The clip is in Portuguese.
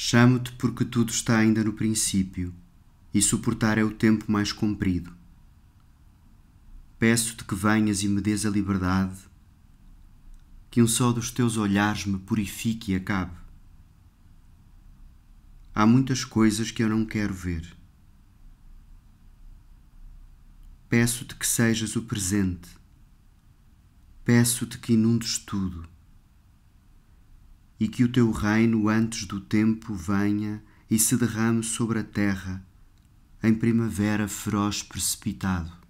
Chamo-te porque tudo está ainda no princípio, e suportar é o tempo mais comprido. Peço-te que venhas e me dês a liberdade, que um só dos teus olhares me purifique e acabe. Há muitas coisas que eu não quero ver. Peço-te que sejas o presente. Peço-te que inundes tudo e que o teu reino antes do tempo venha e se derrame sobre a terra, em primavera feroz precipitado.